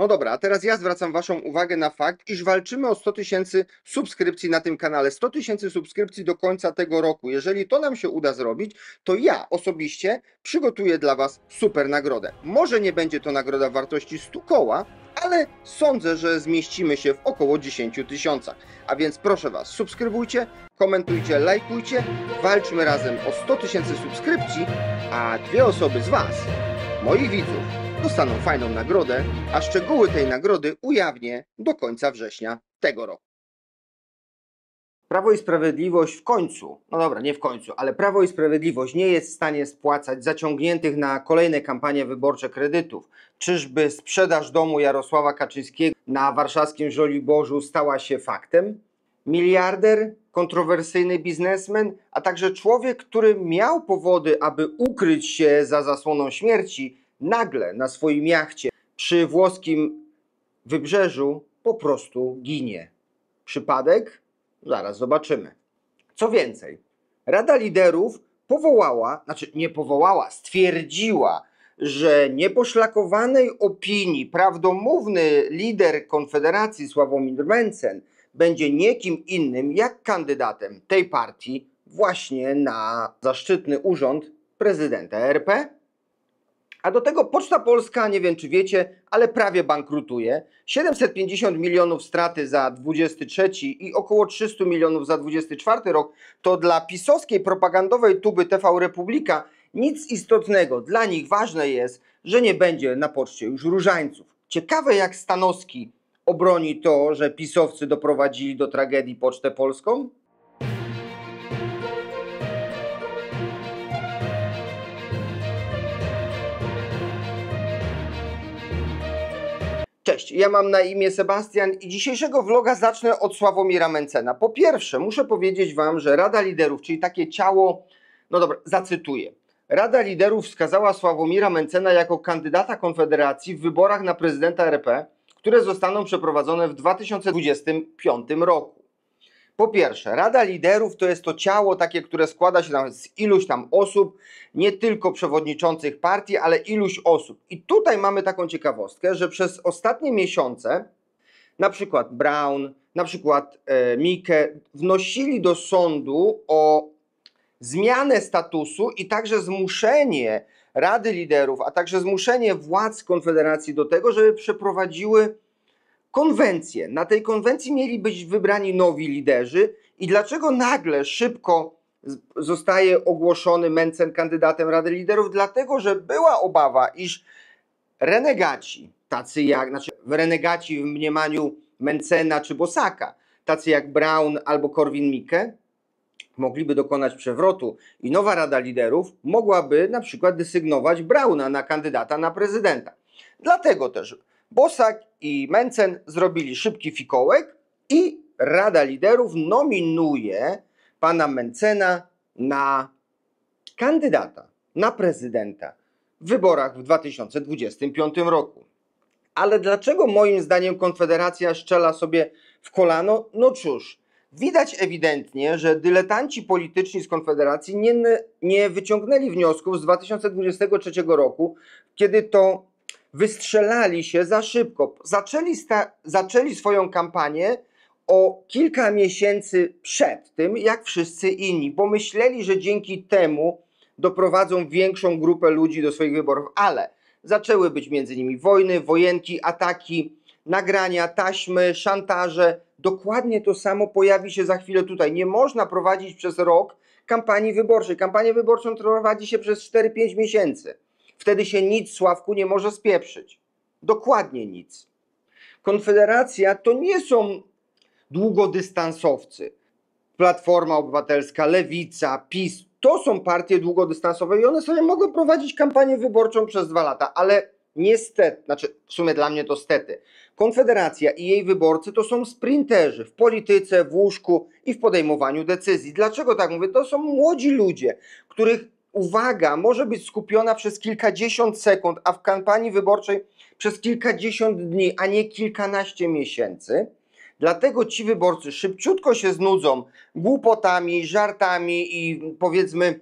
No dobra, a teraz ja zwracam Waszą uwagę na fakt, iż walczymy o 100 tysięcy subskrypcji na tym kanale. 100 tysięcy subskrypcji do końca tego roku. Jeżeli to nam się uda zrobić, to ja osobiście przygotuję dla Was super nagrodę. Może nie będzie to nagroda w wartości 100 koła, ale sądzę, że zmieścimy się w około 10 tysiącach. A więc proszę Was, subskrybujcie, komentujcie, lajkujcie, walczmy razem o 100 tysięcy subskrypcji, a dwie osoby z Was, moich widzów, dostaną fajną nagrodę, a szczegóły tej nagrody ujawnię do końca września tego roku. Prawo i Sprawiedliwość w końcu, no dobra, nie w końcu, ale Prawo i Sprawiedliwość nie jest w stanie spłacać zaciągniętych na kolejne kampanie wyborcze kredytów. Czyżby sprzedaż domu Jarosława Kaczyńskiego na warszawskim Żoliborzu stała się faktem? Miliarder, kontrowersyjny biznesmen, a także człowiek, który miał powody, aby ukryć się za zasłoną śmierci, nagle na swoim jachcie przy włoskim wybrzeżu po prostu ginie. Przypadek? Zaraz zobaczymy. Co więcej, Rada Liderów powołała, znaczy nie powołała, stwierdziła, że nieposzlakowanej opinii prawdomówny lider Konfederacji Sławomir Mencen będzie niekim innym jak kandydatem tej partii właśnie na zaszczytny urząd prezydenta RP a do tego Poczta Polska, nie wiem czy wiecie, ale prawie bankrutuje. 750 milionów straty za 23 i około 300 milionów za 24 rok to dla pisowskiej propagandowej tuby TV Republika nic istotnego. Dla nich ważne jest, że nie będzie na poczcie już różańców. Ciekawe jak Stanowski obroni to, że pisowcy doprowadzili do tragedii Pocztę Polską? ja mam na imię Sebastian i dzisiejszego vloga zacznę od Sławomira Mencena. Po pierwsze, muszę powiedzieć Wam, że Rada Liderów, czyli takie ciało, no dobra, zacytuję. Rada Liderów wskazała Sławomira Mencena jako kandydata Konfederacji w wyborach na prezydenta RP, które zostaną przeprowadzone w 2025 roku. Po pierwsze, Rada Liderów to jest to ciało takie, które składa się z iluś tam osób, nie tylko przewodniczących partii, ale iluś osób. I tutaj mamy taką ciekawostkę, że przez ostatnie miesiące, na przykład Brown, na przykład e, Mike, wnosili do sądu o zmianę statusu i także zmuszenie Rady Liderów, a także zmuszenie władz Konfederacji do tego, żeby przeprowadziły konwencję. Na tej konwencji mieli być wybrani nowi liderzy i dlaczego nagle szybko zostaje ogłoszony Mencen kandydatem Rady Liderów? Dlatego, że była obawa, iż renegaci, tacy jak, znaczy renegaci w mniemaniu Mencena czy Bosaka, tacy jak Brown albo Korwin-Mikke, mogliby dokonać przewrotu i nowa Rada Liderów mogłaby na przykład desygnować Brauna na kandydata na prezydenta. Dlatego też Bosak i Mencen zrobili szybki fikołek i Rada Liderów nominuje pana Mencena na kandydata na prezydenta w wyborach w 2025 roku. Ale dlaczego moim zdaniem Konfederacja szczela sobie w kolano? No cóż, widać ewidentnie, że dyletanci polityczni z Konfederacji nie, nie wyciągnęli wniosków z 2023 roku, kiedy to wystrzelali się za szybko. Zaczęli, zaczęli swoją kampanię o kilka miesięcy przed tym, jak wszyscy inni, bo myśleli, że dzięki temu doprowadzą większą grupę ludzi do swoich wyborów, ale zaczęły być między nimi wojny, wojenki, ataki, nagrania, taśmy, szantaże. Dokładnie to samo pojawi się za chwilę tutaj. Nie można prowadzić przez rok kampanii wyborczej. Kampanię wyborczą prowadzi się przez 4-5 miesięcy. Wtedy się nic, Sławku, nie może spieprzyć. Dokładnie nic. Konfederacja to nie są długodystansowcy. Platforma Obywatelska, Lewica, PiS to są partie długodystansowe i one sobie mogą prowadzić kampanię wyborczą przez dwa lata, ale niestety, znaczy w sumie dla mnie to stety, Konfederacja i jej wyborcy to są sprinterzy w polityce, w łóżku i w podejmowaniu decyzji. Dlaczego tak mówię? To są młodzi ludzie, których uwaga może być skupiona przez kilkadziesiąt sekund, a w kampanii wyborczej przez kilkadziesiąt dni, a nie kilkanaście miesięcy. Dlatego ci wyborcy szybciutko się znudzą głupotami, żartami i powiedzmy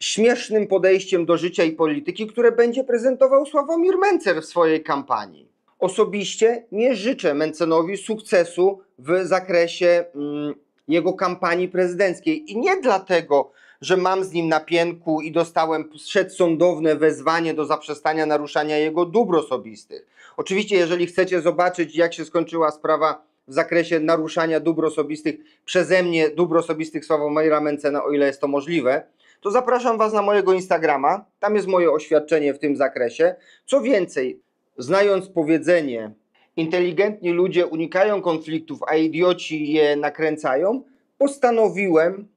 śmiesznym podejściem do życia i polityki, które będzie prezentował Sławomir Mencer w swojej kampanii. Osobiście nie życzę Mencenowi sukcesu w zakresie mm, jego kampanii prezydenckiej i nie dlatego, że mam z nim napięku i dostałem przedsądowne wezwanie do zaprzestania naruszania jego dóbr osobistych. Oczywiście, jeżeli chcecie zobaczyć, jak się skończyła sprawa w zakresie naruszania dóbr osobistych przeze mnie, dóbr osobistych Sławomira Mencena, o ile jest to możliwe, to zapraszam Was na mojego Instagrama. Tam jest moje oświadczenie w tym zakresie. Co więcej, znając powiedzenie, inteligentni ludzie unikają konfliktów, a idioci je nakręcają, postanowiłem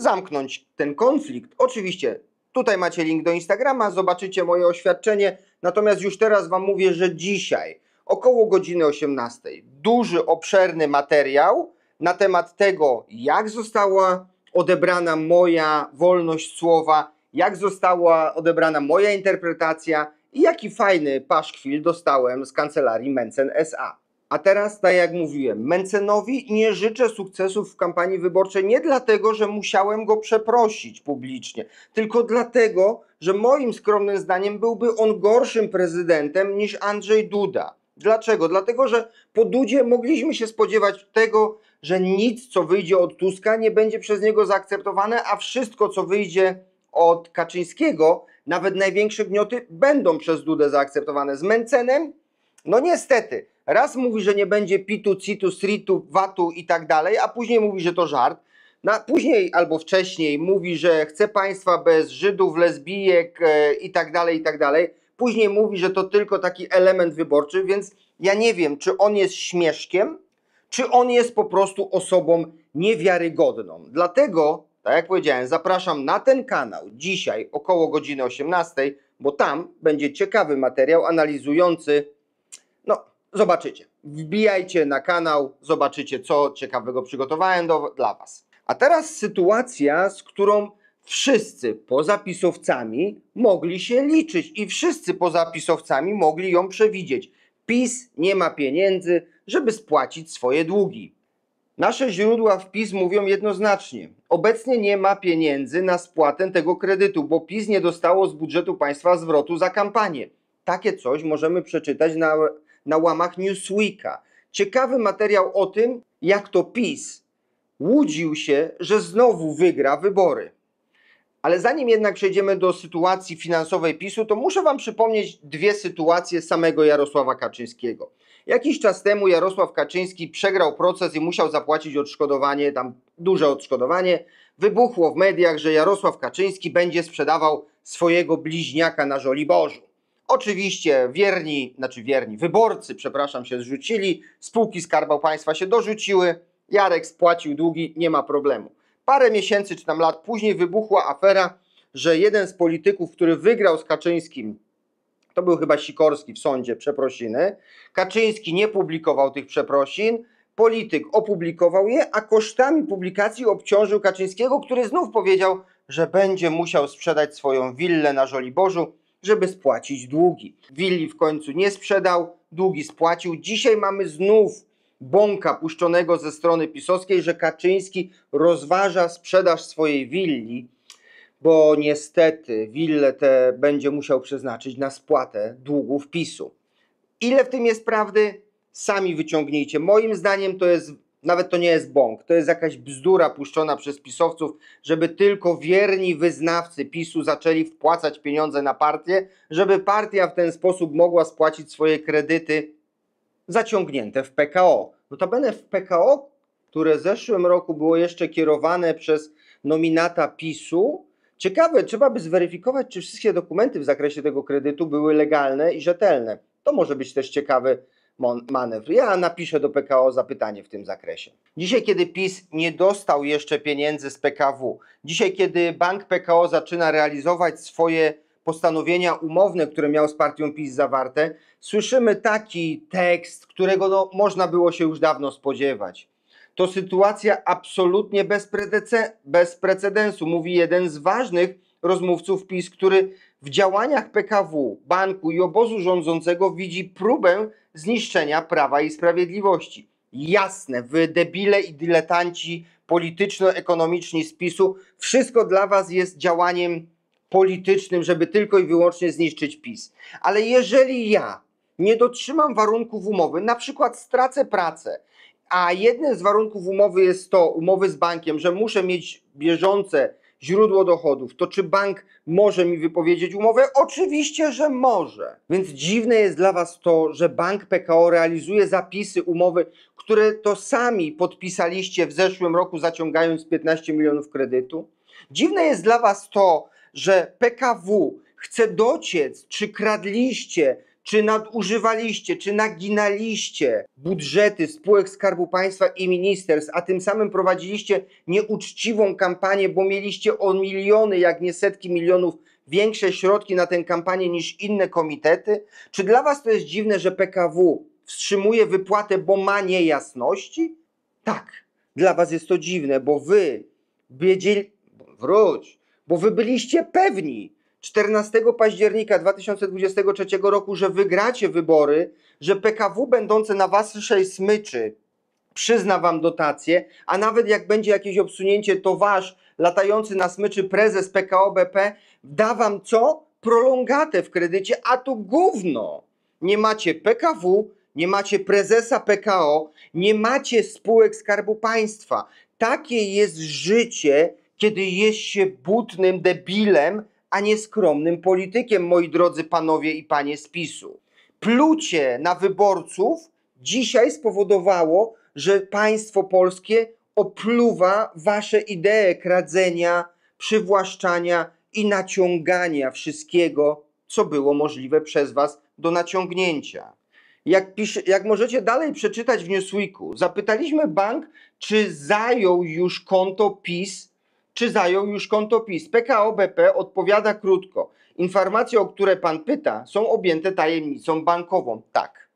zamknąć ten konflikt. Oczywiście tutaj macie link do Instagrama, zobaczycie moje oświadczenie, natomiast już teraz Wam mówię, że dzisiaj około godziny 18 duży, obszerny materiał na temat tego, jak została odebrana moja wolność słowa, jak została odebrana moja interpretacja i jaki fajny paszkwil dostałem z kancelarii Mencen SA. A teraz, tak jak mówiłem, Mencenowi nie życzę sukcesów w kampanii wyborczej nie dlatego, że musiałem go przeprosić publicznie, tylko dlatego, że moim skromnym zdaniem byłby on gorszym prezydentem niż Andrzej Duda. Dlaczego? Dlatego, że po Dudzie mogliśmy się spodziewać tego, że nic, co wyjdzie od Tuska, nie będzie przez niego zaakceptowane, a wszystko, co wyjdzie od Kaczyńskiego, nawet największe gnioty, będą przez Dudę zaakceptowane. Z Mencenem, no niestety, Raz mówi, że nie będzie pitu, citu, sritu, watu i tak dalej, a później mówi, że to żart. Na, później albo wcześniej mówi, że chce państwa bez Żydów, lesbijek e, i tak dalej, i tak dalej. Później mówi, że to tylko taki element wyborczy, więc ja nie wiem, czy on jest śmieszkiem, czy on jest po prostu osobą niewiarygodną. Dlatego, tak jak powiedziałem, zapraszam na ten kanał dzisiaj około godziny 18, bo tam będzie ciekawy materiał analizujący Zobaczycie. Wbijajcie na kanał, zobaczycie, co ciekawego przygotowałem do, dla Was. A teraz sytuacja, z którą wszyscy poza pisowcami mogli się liczyć i wszyscy poza pisowcami mogli ją przewidzieć. PiS nie ma pieniędzy, żeby spłacić swoje długi. Nasze źródła w PiS mówią jednoznacznie: obecnie nie ma pieniędzy na spłatę tego kredytu, bo PiS nie dostało z budżetu państwa zwrotu za kampanię. Takie coś możemy przeczytać na na łamach Newsweeka. Ciekawy materiał o tym, jak to PiS łudził się, że znowu wygra wybory. Ale zanim jednak przejdziemy do sytuacji finansowej PiSu, to muszę Wam przypomnieć dwie sytuacje samego Jarosława Kaczyńskiego. Jakiś czas temu Jarosław Kaczyński przegrał proces i musiał zapłacić odszkodowanie, tam duże odszkodowanie. Wybuchło w mediach, że Jarosław Kaczyński będzie sprzedawał swojego bliźniaka na Żoliborzu. Oczywiście wierni, znaczy wierni, wyborcy, przepraszam, się zrzucili, spółki Skarbu Państwa się dorzuciły, Jarek spłacił długi, nie ma problemu. Parę miesięcy czy tam lat później wybuchła afera, że jeden z polityków, który wygrał z Kaczyńskim, to był chyba Sikorski w sądzie, przeprosiny, Kaczyński nie publikował tych przeprosin, polityk opublikował je, a kosztami publikacji obciążył Kaczyńskiego, który znów powiedział, że będzie musiał sprzedać swoją willę na Żoliborzu, żeby spłacić długi. Willi w końcu nie sprzedał, długi spłacił. Dzisiaj mamy znów bąka puszczonego ze strony pisowskiej, że Kaczyński rozważa sprzedaż swojej willi, bo niestety willę tę będzie musiał przeznaczyć na spłatę długów PiSu. Ile w tym jest prawdy? Sami wyciągnijcie. Moim zdaniem to jest nawet to nie jest bąk, to jest jakaś bzdura puszczona przez pisowców, żeby tylko wierni wyznawcy PiSu zaczęli wpłacać pieniądze na partię, żeby partia w ten sposób mogła spłacić swoje kredyty zaciągnięte w PKO. Notabene w PKO, które w zeszłym roku było jeszcze kierowane przez nominata PiSu, ciekawe, trzeba by zweryfikować, czy wszystkie dokumenty w zakresie tego kredytu były legalne i rzetelne. To może być też ciekawy manewr. Ja napiszę do PKO zapytanie w tym zakresie. Dzisiaj, kiedy PiS nie dostał jeszcze pieniędzy z PKW, dzisiaj, kiedy bank PKO zaczyna realizować swoje postanowienia umowne, które miał z partią PiS zawarte, słyszymy taki tekst, którego no, można było się już dawno spodziewać. To sytuacja absolutnie bez precedensu, mówi jeden z ważnych rozmówców PiS, który w działaniach PKW, banku i obozu rządzącego widzi próbę zniszczenia prawa i sprawiedliwości. Jasne, wy debile i dyletanci polityczno-ekonomiczni z PiSu, wszystko dla was jest działaniem politycznym, żeby tylko i wyłącznie zniszczyć PiS. Ale jeżeli ja nie dotrzymam warunków umowy, na przykład stracę pracę, a jednym z warunków umowy jest to, umowy z bankiem, że muszę mieć bieżące źródło dochodów, to czy bank może mi wypowiedzieć umowę? Oczywiście, że może. Więc dziwne jest dla Was to, że bank PKO realizuje zapisy umowy, które to sami podpisaliście w zeszłym roku, zaciągając 15 milionów kredytu. Dziwne jest dla Was to, że PKW chce dociec, czy kradliście, czy nadużywaliście, czy naginaliście budżety spółek Skarbu Państwa i ministerstw, a tym samym prowadziliście nieuczciwą kampanię, bo mieliście o miliony, jak nie setki milionów większe środki na tę kampanię niż inne komitety? Czy dla Was to jest dziwne, że PKW wstrzymuje wypłatę, bo ma niejasności? Tak, dla Was jest to dziwne, bo Wy wiedzieli. Wróć, bo Wy byliście pewni, 14 października 2023 roku, że wygracie wybory, że PKW będące na waszej smyczy przyzna wam dotację, a nawet jak będzie jakieś obsunięcie, to wasz latający na smyczy prezes PKO BP da wam co? Prolongatę w kredycie, a tu gówno! Nie macie PKW, nie macie prezesa PKO, nie macie spółek Skarbu Państwa. Takie jest życie, kiedy jest się butnym debilem, a nie skromnym politykiem, moi drodzy panowie i panie z PiSu. Plucie na wyborców dzisiaj spowodowało, że państwo polskie opluwa wasze idee kradzenia, przywłaszczania i naciągania wszystkiego, co było możliwe przez was do naciągnięcia. Jak, pisze, jak możecie dalej przeczytać w Newsweeku, zapytaliśmy bank, czy zajął już konto PiS czy zajął już konto PiS. PKO BP odpowiada krótko. Informacje, o które pan pyta, są objęte tajemnicą bankową. Tak,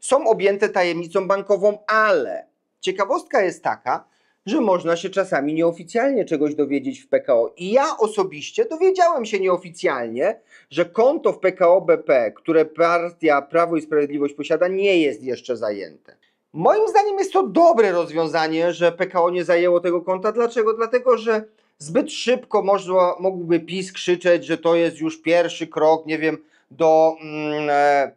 są objęte tajemnicą bankową, ale ciekawostka jest taka, że można się czasami nieoficjalnie czegoś dowiedzieć w PKO. I ja osobiście dowiedziałem się nieoficjalnie, że konto w PKO BP, które partia Prawo i Sprawiedliwość posiada, nie jest jeszcze zajęte. Moim zdaniem jest to dobre rozwiązanie, że PKO nie zajęło tego konta. Dlaczego? Dlatego, że zbyt szybko można, mógłby PiS krzyczeć, że to jest już pierwszy krok, nie wiem, do mm, e,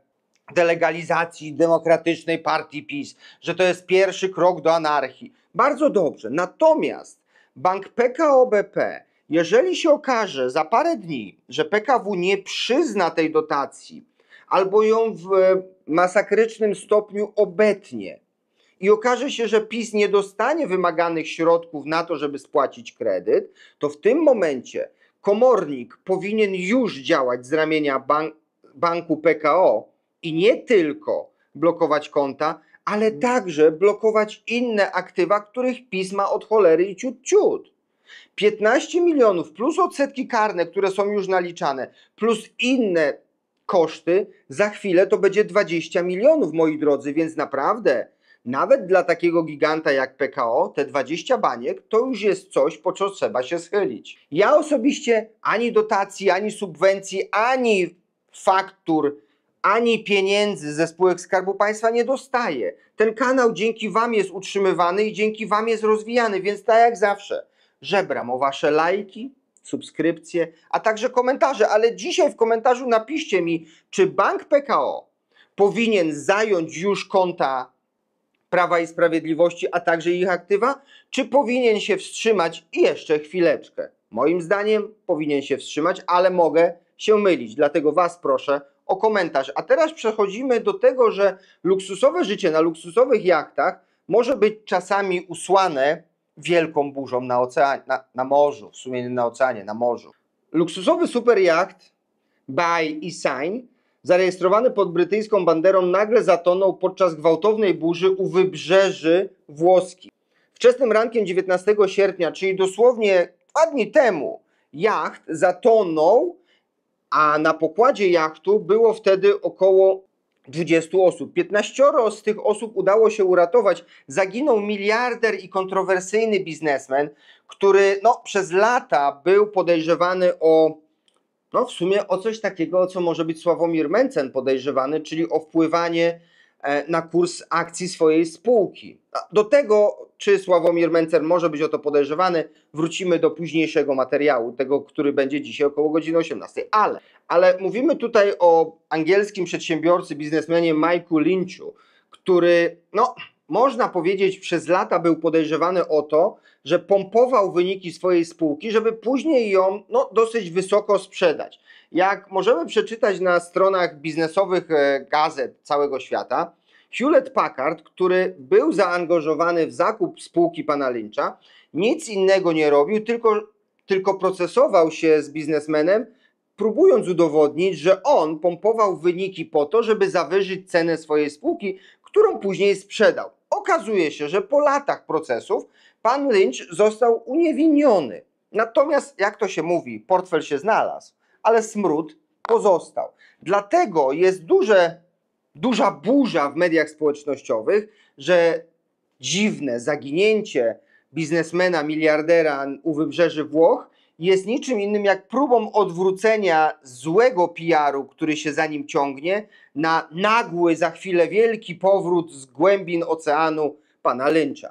delegalizacji demokratycznej partii PiS, że to jest pierwszy krok do anarchii. Bardzo dobrze. Natomiast bank PKO BP, jeżeli się okaże za parę dni, że PKW nie przyzna tej dotacji albo ją w e, masakrycznym stopniu obetnie, i okaże się, że PiS nie dostanie wymaganych środków na to, żeby spłacić kredyt, to w tym momencie komornik powinien już działać z ramienia bank, banku PKO i nie tylko blokować konta, ale mhm. także blokować inne aktywa, których PiS ma od cholery i ciut ciut. 15 milionów plus odsetki karne, które są już naliczane, plus inne koszty, za chwilę to będzie 20 milionów, moi drodzy, więc naprawdę nawet dla takiego giganta jak PKO, te 20 baniek to już jest coś, po co trzeba się schylić. Ja osobiście ani dotacji, ani subwencji, ani faktur, ani pieniędzy ze spółek Skarbu Państwa nie dostaję. Ten kanał dzięki Wam jest utrzymywany i dzięki Wam jest rozwijany, więc tak jak zawsze, żebram o Wasze lajki, subskrypcje, a także komentarze. Ale dzisiaj w komentarzu napiszcie mi, czy bank PKO powinien zająć już konta Prawa i Sprawiedliwości, a także ich aktywa, czy powinien się wstrzymać jeszcze chwileczkę? Moim zdaniem powinien się wstrzymać, ale mogę się mylić, dlatego Was proszę o komentarz. A teraz przechodzimy do tego, że luksusowe życie na luksusowych jachtach może być czasami usłane wielką burzą na oceanie, na, na morzu, w sumie na oceanie, na morzu. Luksusowy superjacht by e-sign zarejestrowany pod brytyjską banderą, nagle zatonął podczas gwałtownej burzy u wybrzeży Włoski. Wczesnym rankiem 19 sierpnia, czyli dosłownie dwa dni temu, jacht zatonął, a na pokładzie jachtu było wtedy około 20 osób. 15 z tych osób udało się uratować. Zaginął miliarder i kontrowersyjny biznesmen, który no, przez lata był podejrzewany o no w sumie o coś takiego, co może być Sławomir Mencen podejrzewany, czyli o wpływanie e, na kurs akcji swojej spółki. Do tego, czy Sławomir Mencen może być o to podejrzewany, wrócimy do późniejszego materiału, tego, który będzie dzisiaj około godziny 18. Ale, ale mówimy tutaj o angielskim przedsiębiorcy, biznesmenie Mike'u Lynchu, który, no, można powiedzieć, przez lata był podejrzewany o to, że pompował wyniki swojej spółki, żeby później ją no, dosyć wysoko sprzedać. Jak możemy przeczytać na stronach biznesowych e, gazet całego świata, Hewlett Packard, który był zaangażowany w zakup spółki pana Lyncha, nic innego nie robił, tylko, tylko procesował się z biznesmenem, próbując udowodnić, że on pompował wyniki po to, żeby zawyżyć cenę swojej spółki, którą później sprzedał. Okazuje się, że po latach procesów pan Lynch został uniewinniony. Natomiast, jak to się mówi, portfel się znalazł, ale smród pozostał. Dlatego jest duże, duża burza w mediach społecznościowych, że dziwne zaginięcie biznesmena, miliardera u wybrzeży Włoch jest niczym innym jak próbą odwrócenia złego PR-u, który się za nim ciągnie, na nagły, za chwilę wielki powrót z głębin oceanu pana Lyncha.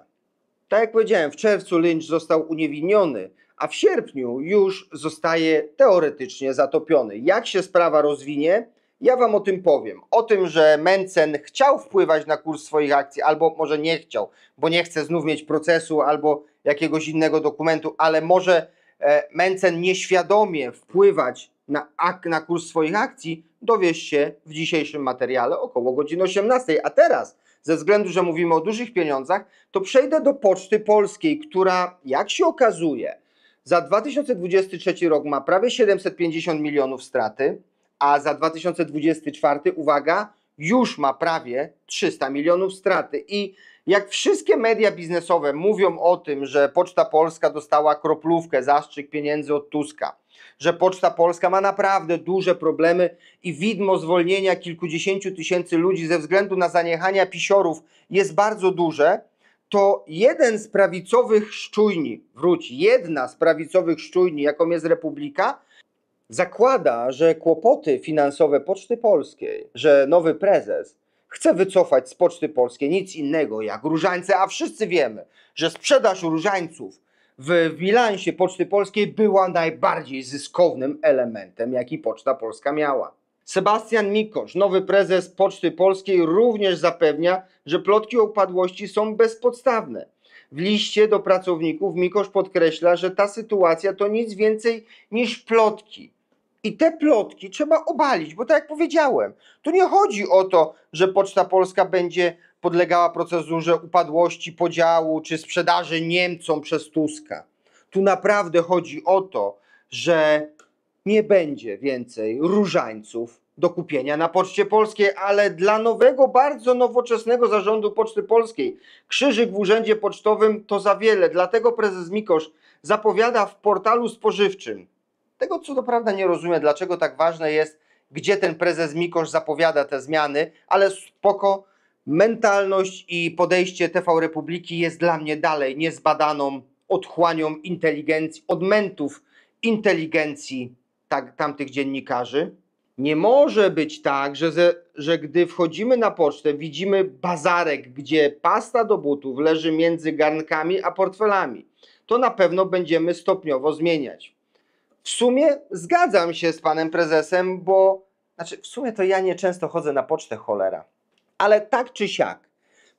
Tak jak powiedziałem, w czerwcu Lynch został uniewinniony, a w sierpniu już zostaje teoretycznie zatopiony. Jak się sprawa rozwinie, ja wam o tym powiem. O tym, że Mencen chciał wpływać na kurs swoich akcji, albo może nie chciał, bo nie chce znów mieć procesu albo jakiegoś innego dokumentu, ale może E, Mencen nieświadomie wpływać na, na kurs swoich akcji, dowiesz się w dzisiejszym materiale około godziny 18. A teraz, ze względu, że mówimy o dużych pieniądzach, to przejdę do Poczty Polskiej, która, jak się okazuje, za 2023 rok ma prawie 750 milionów straty, a za 2024, uwaga, już ma prawie 300 milionów straty. I jak wszystkie media biznesowe mówią o tym, że Poczta Polska dostała kroplówkę, zastrzyk pieniędzy od Tuska, że Poczta Polska ma naprawdę duże problemy i widmo zwolnienia kilkudziesięciu tysięcy ludzi ze względu na zaniechania pisiorów jest bardzo duże, to jeden z prawicowych szczujni, wróć, jedna z prawicowych szczujni, jaką jest Republika, zakłada, że kłopoty finansowe Poczty Polskiej, że nowy prezes chce wycofać z Poczty Polskiej nic innego jak różańce, a wszyscy wiemy, że sprzedaż różańców w bilansie Poczty Polskiej była najbardziej zyskownym elementem, jaki Poczta Polska miała. Sebastian Mikosz, nowy prezes Poczty Polskiej, również zapewnia, że plotki o upadłości są bezpodstawne. W liście do pracowników Mikosz podkreśla, że ta sytuacja to nic więcej niż plotki, i te plotki trzeba obalić, bo tak jak powiedziałem, tu nie chodzi o to, że Poczta Polska będzie podlegała procedurze upadłości, podziału czy sprzedaży Niemcom przez Tuska. Tu naprawdę chodzi o to, że nie będzie więcej różańców do kupienia na Poczcie Polskiej, ale dla nowego, bardzo nowoczesnego zarządu Poczty Polskiej krzyżyk w urzędzie pocztowym to za wiele. Dlatego prezes Mikosz zapowiada w portalu spożywczym tego co do prawda nie rozumiem, dlaczego tak ważne jest, gdzie ten prezes Mikosz zapowiada te zmiany, ale spoko, mentalność i podejście TV Republiki jest dla mnie dalej niezbadaną odchłanią inteligencji, odmentów inteligencji tak, tamtych dziennikarzy. Nie może być tak, że, ze, że gdy wchodzimy na pocztę, widzimy bazarek, gdzie pasta do butów leży między garnkami a portfelami. To na pewno będziemy stopniowo zmieniać w sumie zgadzam się z panem prezesem, bo znaczy w sumie to ja nie często chodzę na pocztę cholera. Ale tak czy siak,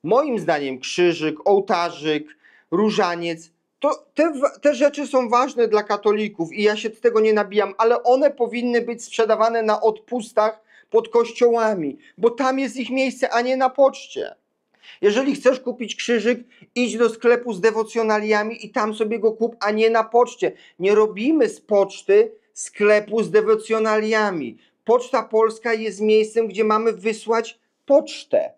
moim zdaniem krzyżyk, ołtarzyk, różaniec, to te, te rzeczy są ważne dla katolików i ja się do tego nie nabijam, ale one powinny być sprzedawane na odpustach pod kościołami, bo tam jest ich miejsce, a nie na poczcie. Jeżeli chcesz kupić krzyżyk, idź do sklepu z dewocjonaliami i tam sobie go kup, a nie na poczcie. Nie robimy z poczty sklepu z dewocjonaliami. Poczta Polska jest miejscem, gdzie mamy wysłać pocztę.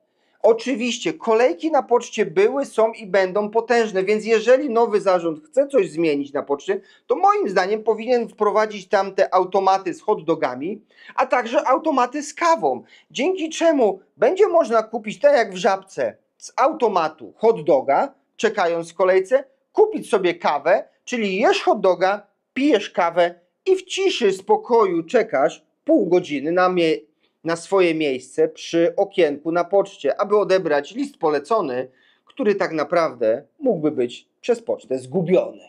Oczywiście kolejki na poczcie były, są i będą potężne, więc jeżeli nowy zarząd chce coś zmienić na poczcie, to moim zdaniem powinien wprowadzić tam te automaty z hot dogami, a także automaty z kawą, dzięki czemu będzie można kupić, tak jak w żabce, z automatu hot doga, czekając w kolejce, kupić sobie kawę, czyli jesz hot doga, pijesz kawę i w ciszy, spokoju czekasz pół godziny na, mie na swoje miejsce przy okienku na poczcie, aby odebrać list polecony, który tak naprawdę mógłby być przez pocztę zgubiony.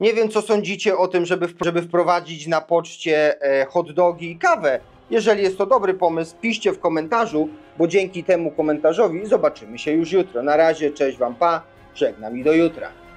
Nie wiem, co sądzicie o tym, żeby, żeby wprowadzić na poczcie e, hot dogi i kawę. Jeżeli jest to dobry pomysł, piszcie w komentarzu, bo dzięki temu komentarzowi zobaczymy się już jutro. Na razie, cześć Wam, pa, żegnam i do jutra.